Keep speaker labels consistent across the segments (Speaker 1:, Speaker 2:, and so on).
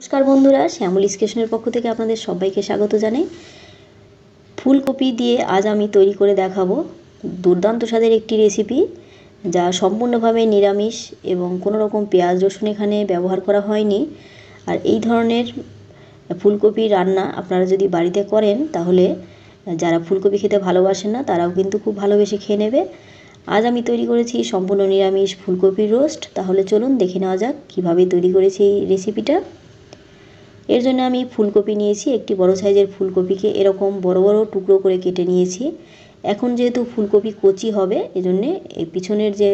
Speaker 1: নমস্কার বন্ধুরা শ্যামল কৃষ্ণের পক্ষ থেকে আপনাদের সবাইকে স্বাগত জানাই ফুলকপি দিয়ে আজ আমি তৈরি করে দেখাবো দুর্দান্ত স্বাদের একটি রেসিপি যা সম্পূর্ণভাবে নিরামিষ এবং কোনো রকম পেঁয়াজ রসুন এখানে ব্যবহার করা হয়নি আর এই ধরনের ফুলকপি রান্না আপনারা যদি বাড়িতে করেন তাহলে যারা ফুলকপি খেতে ভালোবাসেন না তারাও কিন্তু খুব ভালোবেসে খেয়ে নেবে আজ আমি তৈরি করেছি সম্পূর্ণ নিরামিষ ফুলকপির রোস্ট তাহলে চলুন দেখে নেওয়া যাক কীভাবে তৈরি করেছি এই রেসিপিটা এর জন্য আমি ফুলকপি নিয়েছি একটি বড় সাইজের ফুলকপিকে এরকম বড় বড় টুকরো করে কেটে নিয়েছি এখন যেহেতু ফুলকপি কচি হবে এজন্যে পিছনের যে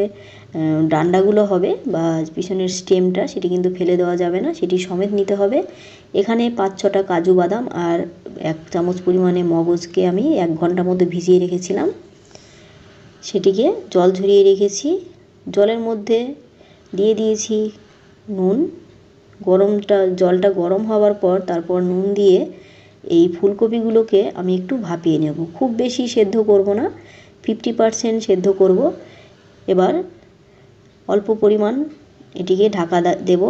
Speaker 1: ডান্ডাগুলো হবে বা পিছনের স্টেমটা সেটি কিন্তু ফেলে দেওয়া যাবে না সেটি সমেত নিতে হবে এখানে পাঁচ ছটা কাজু বাদাম আর এক চামচ পরিমাণে মগজকে আমি এক ঘন্টার মতো ভিজিয়ে রেখেছিলাম সেটিকে জল ঝরিয়ে রেখেছি জলের মধ্যে দিয়ে দিয়েছি নুন গরমটা জলটা গরম হওয়ার পর তারপর নুন দিয়ে এই ফুলকপিগুলোকে আমি একটু ভাপিয়ে নেব খুব বেশি সেদ্ধ করব না ফিফটি পারসেন্ট সেদ্ধ করব এবার অল্প পরিমাণ এটিকে ঢাকা দেব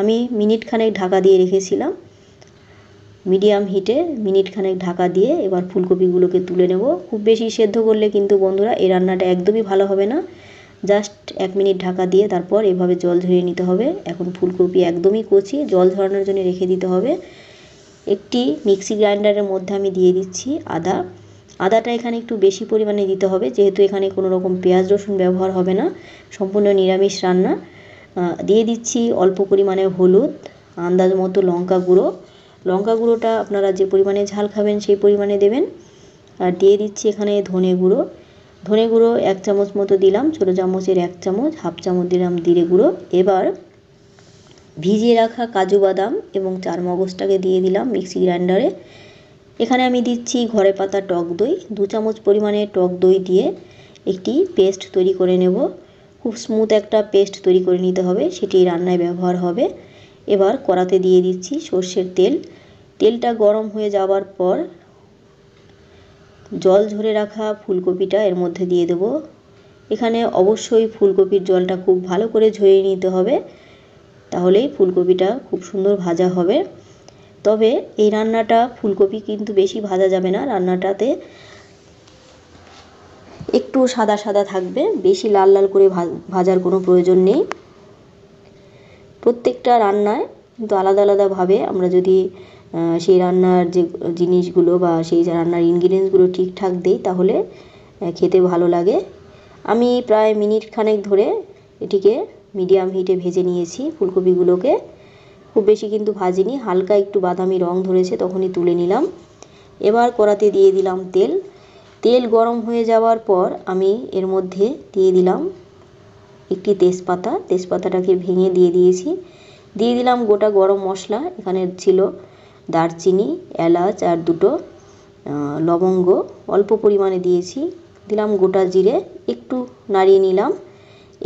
Speaker 1: আমি মিনিট খানেক ঢাকা দিয়ে রেখেছিলাম মিডিয়াম হিটে মিনিট খানেক ঢাকা দিয়ে এবার ফুলকপিগুলোকে তুলে নেব খুব বেশি সেদ্ধ করলে কিন্তু বন্ধুরা এই রান্নাটা একদমই ভালো হবে না জাস্ট এক মিনিট ঢাকা দিয়ে তারপর এভাবে জল ঝরিয়ে নিতে হবে এখন ফুলকপি একদমই কচি জল ঝরানোর জন্য রেখে দিতে হবে একটি মিক্সি গ্রাইন্ডারের মধ্যে আমি দিয়ে দিচ্ছি আদা আদাটা এখানে একটু বেশি পরিমাণে দিতে হবে যেহেতু এখানে কোনো রকম পেঁয়াজ রসুন ব্যবহার হবে না সম্পূর্ণ নিরামিষ রান্না দিয়ে দিচ্ছি অল্প পরিমাণে হলুদ আন্দাজ মতো লঙ্কা গুঁড়ো লঙ্কা গুঁড়োটা আপনারা যে পরিমাণে ঝাল খাবেন সেই পরিমাণে দেবেন আর দিয়ে দিচ্ছি এখানে ধনে গুঁড়ো ধনে গুঁড়ো এক চামচ মতো দিলাম ছোটো চামচের এক চামচ হাফ চামচ দিলাম জিরে গুঁড়ো এবার ভিজিয়ে রাখা কাজু বাদাম এবং চার মগজটাকে দিয়ে দিলাম মিক্সি গ্রাইন্ডারে এখানে আমি দিচ্ছি ঘরে পাতা টক দই দু চামচ পরিমাণে টক দই দিয়ে একটি পেস্ট তৈরি করে নেব খুব স্মুথ একটা পেস্ট তৈরি করে নিতে হবে সেটি রান্নায় ব্যবহার হবে এবার কড়াতে দিয়ে দিচ্ছি সর্ষের তেল তেলটা গরম হয়ে যাওয়ার পর জল ঝরে রাখা ফুলকপিটা এর মধ্যে দিয়ে দেব এখানে অবশ্যই ফুলকপির জলটা খুব ভালো করে ঝরিয়ে নিতে হবে তাহলেই ফুলকপিটা খুব সুন্দর ভাজা হবে তবে এই রান্নাটা ফুলকপি কিন্তু বেশি ভাজা যাবে না রান্নাটাতে একটু সাদা সাদা থাকবে বেশি লাল লাল করে ভাজার কোনো প্রয়োজন নেই প্রত্যেকটা রান্নায় কিন্তু আলাদা আলাদাভাবে আমরা যদি সেই রান্নার যে জিনিসগুলো বা সেই রান্নার ইনগ্রিডিয়েন্টসগুলো ঠিকঠাক দিই তাহলে খেতে ভালো লাগে আমি প্রায় মিনিট খানেক ধরে এটিকে মিডিয়াম হিটে ভেজে নিয়েছি ফুলকপিগুলোকে খুব বেশি কিন্তু ভাজিনি হালকা একটু বাদামি রং ধরেছে তখনই তুলে নিলাম এবার কড়াতে দিয়ে দিলাম তেল তেল গরম হয়ে যাওয়ার পর আমি এর মধ্যে দিয়ে দিলাম একটি তেজপাতা তেজপাতাটাকে ভেঙে দিয়ে দিয়েছি দিয়ে দিলাম গোটা গরম মশলা এখানে ছিল দারচিনি এলাচ আর দুটো লবঙ্গ অল্প পরিমাণে দিয়েছি দিলাম গোটা জিরে একটু নাড়িয়ে নিলাম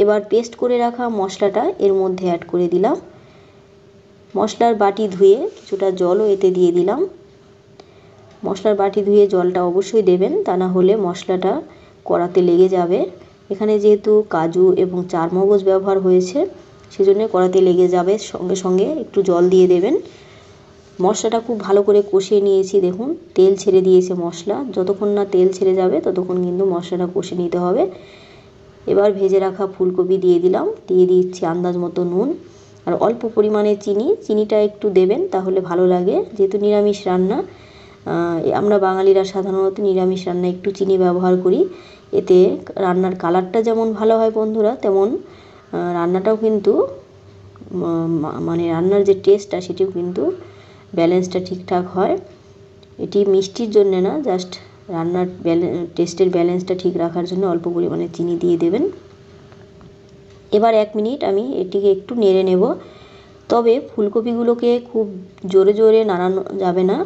Speaker 1: এবার পেস্ট করে রাখা মশলাটা এর মধ্যে অ্যাড করে দিলাম মশলার বাটি ধুয়ে কিছুটা জলও এতে দিয়ে দিলাম মশলার বাটি ধুয়ে জলটা অবশ্যই দেবেন তা না হলে মশলাটা কড়াতে লেগে যাবে এখানে যেহেতু কাজু এবং চারমগজ ব্যবহার হয়েছে সেজন্য কড়াতে লেগে যাবে সঙ্গে সঙ্গে একটু জল দিয়ে দেবেন মশলাটা খুব ভালো করে কষিয়ে নিয়েছি দেখুন তেল ছেড়ে দিয়েছে মশলা যতক্ষণ না তেল ছেড়ে যাবে ততক্ষণ কিন্তু মশলাটা কষে নিতে হবে এবার ভেজে রাখা ফুলকপি দিয়ে দিলাম দিয়ে দিচ্ছি আন্দাজ মতো নুন আর অল্প পরিমাণে চিনি চিনিটা একটু দেবেন তাহলে ভালো লাগে যেহেতু নিরামিষ রান্না আমরা বাঙালিরা সাধারণত নিরামিষ রান্না একটু চিনি ব্যবহার করি এতে রান্নার কালারটা যেমন ভালো হয় বন্ধুরা তেমন রান্নাটাও কিন্তু মানে রান্নার যে টেস্টটা সেটিও কিন্তু ব্যালেন্সটা ঠিকঠাক হয় এটি মিষ্টির জন্য না জাস্ট রান্নার ব্যালেন্স টেস্টের ব্যালেন্সটা ঠিক রাখার জন্য অল্প পরিমাণে চিনি দিয়ে দেবেন এবার এক মিনিট আমি এটিকে একটু নেড়ে নেব তবে ফুলকপিগুলোকে খুব জোরে জোরে নাড়ানো যাবে না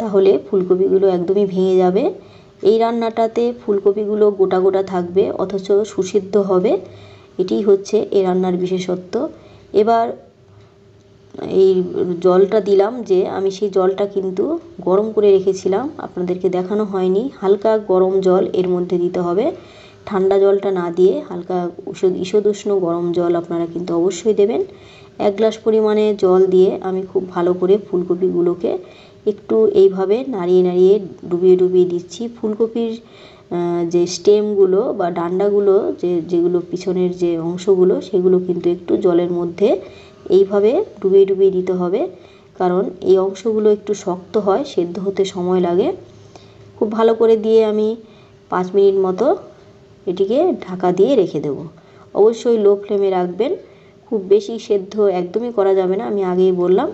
Speaker 1: তাহলে ফুলকপিগুলো একদমই ভেঙে যাবে এই রান্নাটাতে ফুলকপিগুলো গোটা গোটা থাকবে অথচ সুসিদ্ধ হবে এটি হচ্ছে এই রান্নার বিশেষত্ব এবার এই জলটা দিলাম যে আমি সেই জলটা কিন্তু গরম করে রেখেছিলাম আপনাদেরকে দেখানো হয়নি হালকা গরম জল এর মধ্যে দিতে হবে ঠান্ডা জলটা না দিয়ে হালকা উষদ ঈষদুষ্ণ গরম জল আপনারা কিন্তু অবশ্যই দেবেন এক গ্লাস পরিমাণে জল দিয়ে আমি খুব ভালো করে ফুলকপিগুলোকে একটু এইভাবে নাড়িয়ে নাড়িয়ে ডুবিয়ে ডুবিয়ে দিচ্ছি ফুলকপির যে স্টেমগুলো বা ডান্ডাগুলো যে যেগুলো পিছনের যে অংশগুলো সেগুলো কিন্তু একটু জলের মধ্যে এইভাবে ডুবিয়ে ডুবিয়ে দিতে হবে কারণ এই অংশগুলো একটু শক্ত হয় সেদ্ধ হতে সময় লাগে খুব ভালো করে দিয়ে আমি পাঁচ মিনিট মতো এটিকে ঢাকা দিয়ে রেখে দেব অবশ্যই লো ফ্লেমে রাখবেন খুব বেশি সেদ্ধ একদমই করা যাবে না আমি আগেই বললাম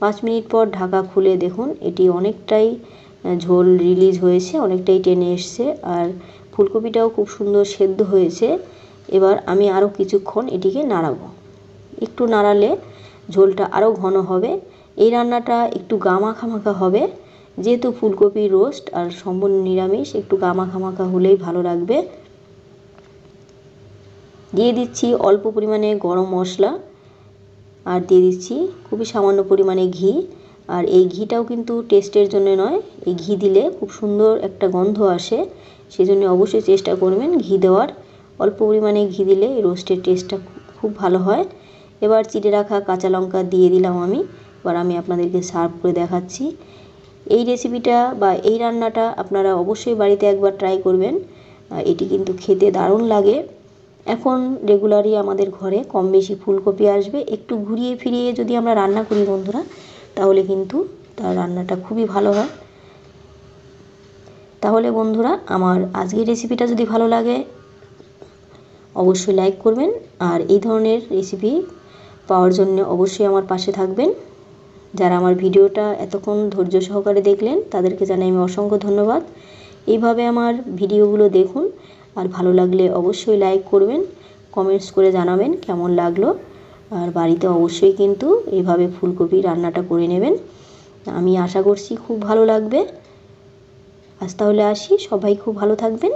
Speaker 1: পাঁচ মিনিট পর ঢাকা খুলে দেখুন এটি অনেকটাই ঝোল রিলিজ হয়েছে অনেকটাই টেনে এসছে আর ফুলকপিটাও খুব সুন্দর সেদ্ধ হয়েছে এবার আমি আরও কিছুক্ষণ এটিকে নাড়াবো একটু নাড়ালে ঝোলটা আরও ঘন হবে এই রান্নাটা একটু গা মাখা মাখা হবে যেহেতু ফুলকপি রোস্ট আর সম্পূর্ণ নিরামিষ একটু গা মাখা মাখা হলেই ভালো লাগবে দিয়ে দিচ্ছি অল্প পরিমাণে গরম মশলা আর দিয়ে দিচ্ছি খুবই সামান্য পরিমাণে ঘি আর এই ঘিটাও কিন্তু টেস্টের জন্য নয় এই ঘি দিলে খুব সুন্দর একটা গন্ধ আসে সেজন্য অবশ্যই চেষ্টা করবেন ঘি দেওয়ার অল্প পরিমাণে ঘি দিলে এই রোস্টের টেস্টটা খুব ভালো হয় এবার চিড়ে রাখা কাঁচা লঙ্কা দিয়ে দিলাম আমি এবার আমি আপনাদেরকে সার্ভ করে দেখাচ্ছি এই রেসিপিটা বা এই রান্নাটা আপনারা অবশ্যই বাড়িতে একবার ট্রাই করবেন এটি কিন্তু খেতে দারুণ লাগে এখন রেগুলারই আমাদের ঘরে কম বেশি ফুলকপি আসবে একটু ঘুরিয়ে ফিরিয়ে যদি আমরা রান্না করি বন্ধুরা তাহলে কিন্তু তার রান্নাটা খুবই ভালো হয় তাহলে বন্ধুরা আমার আজকের রেসিপিটা যদি ভালো লাগে অবশ্যই লাইক করবেন আর এই ধরনের রেসিপি পাওয়ার জন্য অবশ্যই আমার পাশে থাকবেন যারা আমার ভিডিওটা এতক্ষণ ধৈর্য সহকারে দেখলেন তাদেরকে জানাই আমি অসংখ্য ধন্যবাদ এইভাবে আমার ভিডিওগুলো দেখুন আর ভালো লাগলে অবশ্যই লাইক করবেন কমেন্টস করে জানাবেন কেমন লাগলো আর বাড়িতে অবশ্যই কিন্তু এইভাবে ফুলকপি রান্নাটা করে নেবেন আমি আশা করছি খুব ভালো লাগবে আজ তাহলে আসি সবাই খুব ভালো থাকবেন